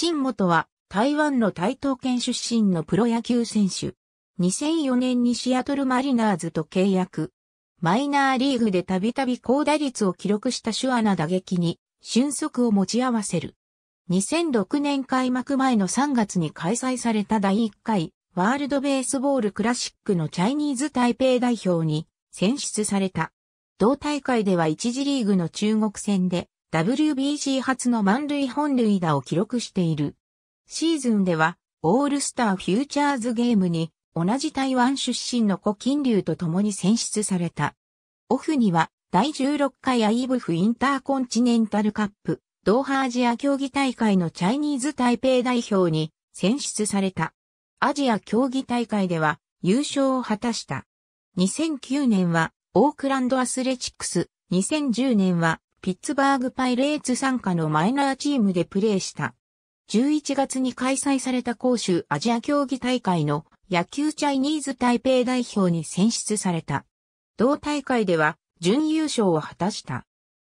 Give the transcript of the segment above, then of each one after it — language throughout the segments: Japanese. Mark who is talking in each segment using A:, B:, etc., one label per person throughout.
A: 陳元は台湾の台東県出身のプロ野球選手。2004年にシアトルマリナーズと契約。マイナーリーグでたびたび高打率を記録した手話な打撃に俊足を持ち合わせる。2006年開幕前の3月に開催された第1回ワールドベースボールクラシックのチャイニーズ台北代表に選出された。同大会では1次リーグの中国戦で WBC 初の満塁本塁打を記録している。シーズンでは、オールスターフューチャーズゲームに、同じ台湾出身の古金流と共に選出された。オフには、第16回アイブフインターコンチネンタルカップ、ドーハアジア競技大会のチャイニーズ台北代表に選出された。アジア競技大会では優勝を果たした。2009年はオークランドアスレチックス、2010年はピッツバーグパイレーツ参加のマイナーチームでプレーした。11月に開催された杭州アジア競技大会の野球チャイニーズ台北代表に選出された。同大会では準優勝を果たした。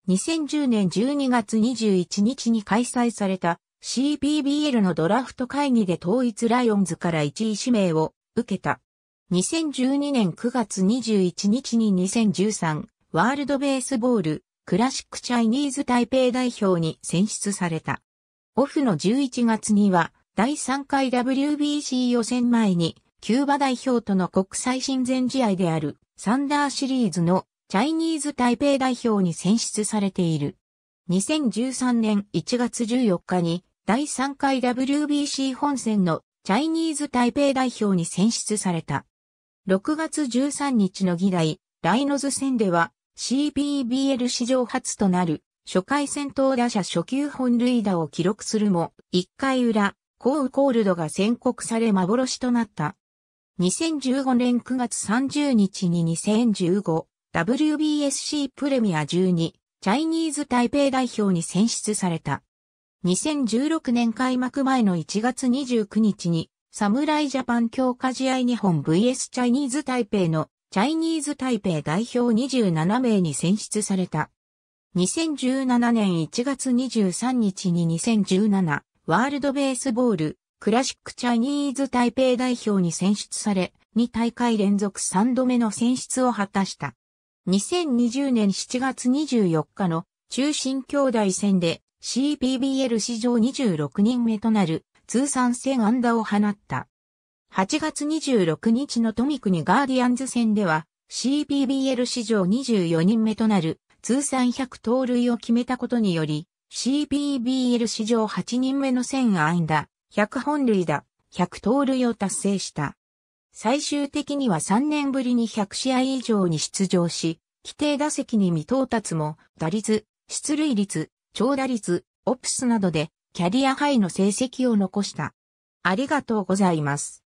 A: 2010年12月21日に開催された CPBL のドラフト会議で統一ライオンズから1位指名を受けた。2012年9月21日に2013ワールドベースボールクラシックチャイニーズ台北代表に選出された。オフの11月には、第3回 WBC 予選前に、キューバ代表との国際親善試合である、サンダーシリーズのチャイニーズ台北代表に選出されている。2013年1月14日に、第3回 WBC 本戦のチャイニーズ台北代表に選出された。6月13日の議題、ライノズ戦では CBBL 史上初となる、初回戦闘打者初級本塁打を記録するも、1回裏、コーコールドが宣告され幻となった。2015年9月30日に 2015WBSC プレミア12チャイニーズ台北代表に選出された。2016年開幕前の1月29日に侍ジャパン強化試合日本 VS チャイニーズ台北のチャイニーズ台北代表27名に選出された。2017年1月23日に2017ワールドベースボールクラシックチャイニーズ台北代表に選出され、2大会連続3度目の選出を果たした。2020年7月24日の中心兄弟戦で CPBL 史上26人目となる通算1000安打を放った。8月26日の富国ガーディアンズ戦では CPBL 史上24人目となる通算100盗塁を決めたことにより CPBL 史上8人目の1000安打、100本塁打、100盗塁を達成した。最終的には3年ぶりに100試合以上に出場し、規定打席に未到達も、打率、出塁率、長打率、オプスなどで、キャリアハイの成績を残した。ありがとうございます。